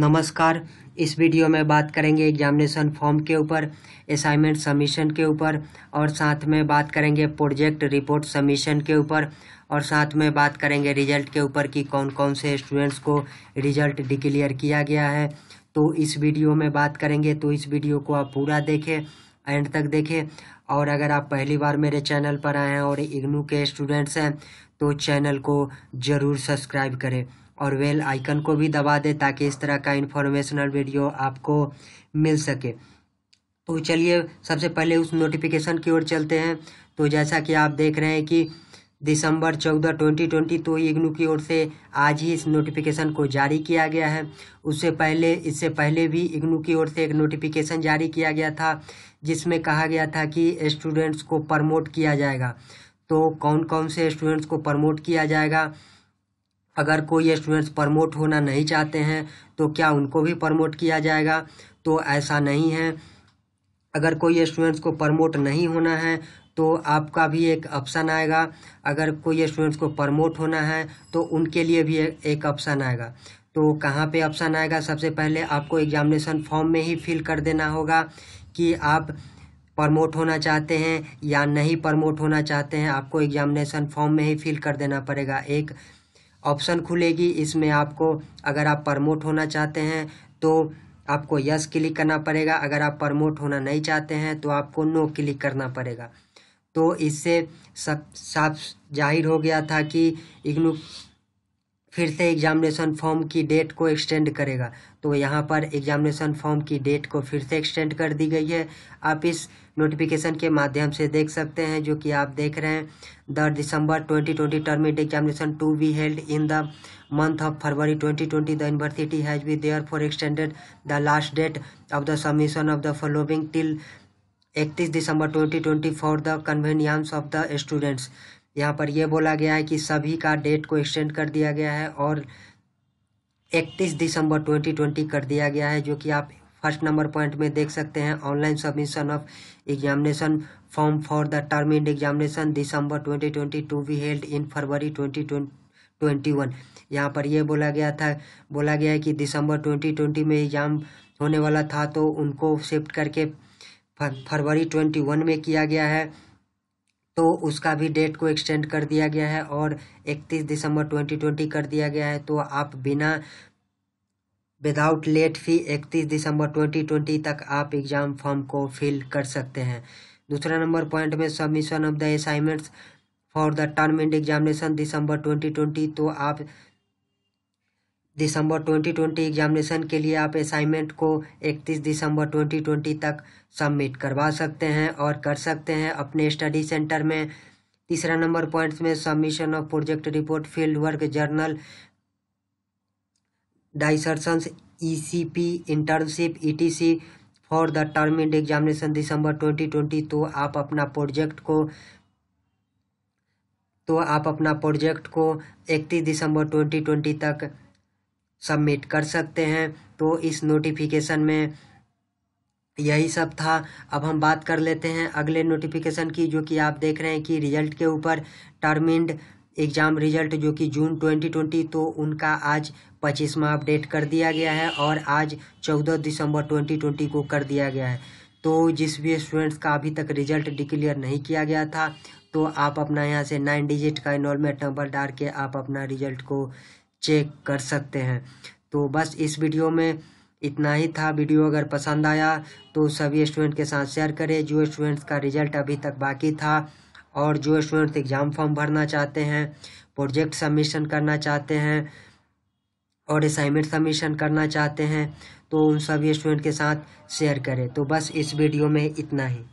नमस्कार इस वीडियो में बात करेंगे एग्जामिनेशन फॉर्म के ऊपर असाइनमेंट सबमिशन के ऊपर और साथ में बात करेंगे प्रोजेक्ट रिपोर्ट सबमिशन के ऊपर और साथ में बात करेंगे रिजल्ट के ऊपर कि कौन कौन से स्टूडेंट्स को रिजल्ट डिक्लेयर किया गया है तो इस वीडियो में बात करेंगे तो इस वीडियो को आप पूरा देखें एंड तक देखें और अगर आप पहली बार मेरे चैनल पर आए हैं और इग्नू के स्टूडेंट्स हैं तो चैनल को ज़रूर सब्सक्राइब करें और वेल आइकन को भी दबा दें ताकि इस तरह का इन्फॉर्मेशनल वीडियो आपको मिल सके तो चलिए सबसे पहले उस नोटिफिकेशन की ओर चलते हैं तो जैसा कि आप देख रहे हैं कि दिसंबर चौदह ट्वेंटी ट्वेंटी तो इग्नू की ओर से आज ही इस नोटिफिकेशन को जारी किया गया है उससे पहले इससे पहले भी इग्नू की ओर से एक नोटिफिकेशन जारी किया गया था जिसमें कहा गया था कि स्टूडेंट्स को प्रमोट किया जाएगा तो कौन कौन से स्टूडेंट्स को प्रमोट किया जाएगा अगर कोई स्टूडेंट्स प्रमोट होना नहीं चाहते हैं तो क्या उनको भी प्रमोट किया जाएगा तो ऐसा नहीं है अगर कोई स्टूडेंट्स को प्रमोट नहीं होना है तो आपका भी एक ऑप्शन आएगा अगर कोई स्टूडेंट्स को प्रमोट होना है तो उनके लिए भी एक ऑप्शन आएगा तो कहाँ पे ऑप्शन आएगा सबसे पहले आपको एग्जामिनेशन फॉर्म में ही फिल कर देना होगा कि आप प्रमोट होना चाहते हैं या नहीं प्रमोट होना चाहते हैं आपको एग्जामिनेशन फॉर्म में ही फिल कर देना पड़ेगा एक ऑप्शन खुलेगी इसमें आपको अगर आप प्रमोट होना चाहते हैं तो आपको यस क्लिक करना पड़ेगा अगर आप प्रमोट होना नहीं चाहते हैं तो आपको नो क्लिक करना पड़ेगा तो इससे सब साफ जाहिर हो गया था कि इग्नू फिर से एग्जामिनेशन फॉर्म की डेट को एक्सटेंड करेगा तो यहाँ पर एग्जामिनेशन फॉर्म की डेट को फिर से एक्सटेंड कर दी गई है आप इस नोटिफिकेशन के माध्यम से देख सकते हैं जो कि आप देख रहे हैं the December 2020 twenty term end examination to be held in the month of February 2020 twenty the university has be therefore extended the last date of the submission of the following till इकतीस December twenty twenty for the convenience of the students यहाँ पर यह बोला गया है कि सभी का डेट को एक्सटेंड कर दिया गया है और 31 दिसंबर 2020 कर दिया गया है जो कि आप फर्स्ट नंबर पॉइंट में देख सकते हैं online submission of examination form for the term end examination December twenty to be held in February 2021 यहाँ पर यह बोला गया था बोला गया है कि दिसंबर 2020 में एग्ज़ाम होने वाला था तो उनको शिफ्ट करके फरवरी 21 में किया गया है तो उसका भी डेट को एक्सटेंड कर दिया गया है और 31 दिसंबर 2020 कर दिया गया है तो आप बिना विदाउट लेट फी 31 दिसंबर 2020 तक आप एग्ज़ाम फॉर्म को फिल कर सकते हैं दूसरा नंबर पॉइंट में submission of the assignments for the term end examination December 2020 तो आप दिसंबर 2020 एग्जामिनेशन के लिए आप असाइनमेंट को 31 दिसंबर 2020 तक सबमिट करवा सकते हैं और कर सकते हैं अपने स्टडी सेंटर में तीसरा नंबर पॉइंट्स में submission of project report field work journal dissertations ECP internship ETC for the term end examination December 2020 तो आप अपना प्रोजेक्ट को तो आप अपना प्रोजेक्ट को 31 दिसंबर 2020 तक सबमिट कर सकते हैं तो इस नोटिफिकेशन में यही सब था अब हम बात कर लेते हैं अगले नोटिफिकेशन की जो कि आप देख रहे हैं कि रिजल्ट के ऊपर टर्मिंड एग्ज़ाम रिजल्ट जो कि जून 2020 तो उनका आज पच्चीसवा अपडेट कर दिया गया है और आज 14 दिसंबर 2020 को कर दिया गया है तो जिस भी स्टूडेंट्स का अभी तक रिजल्ट डिक्लेयर नहीं किया गया था तो आप अपना यहाँ से नाइन डिजिट का इनोलमेंट नंबर डाल के आप अपना रिजल्ट को चेक कर सकते हैं तो बस इस वीडियो में इतना ही था वीडियो अगर पसंद आया तो सभी स्टूडेंट के साथ शेयर करें जो स्टूडेंट्स का रिजल्ट अभी तक बाकी था और जो स्टूडेंट्स एग्ज़ाम फॉर्म भरना चाहते हैं प्रोजेक्ट सबमिशन करना चाहते हैं और असाइनमेंट सबमिशन करना चाहते हैं तो उन सभी स्टूडेंट के साथ शेयर करें तो बस इस वीडियो में इतना ही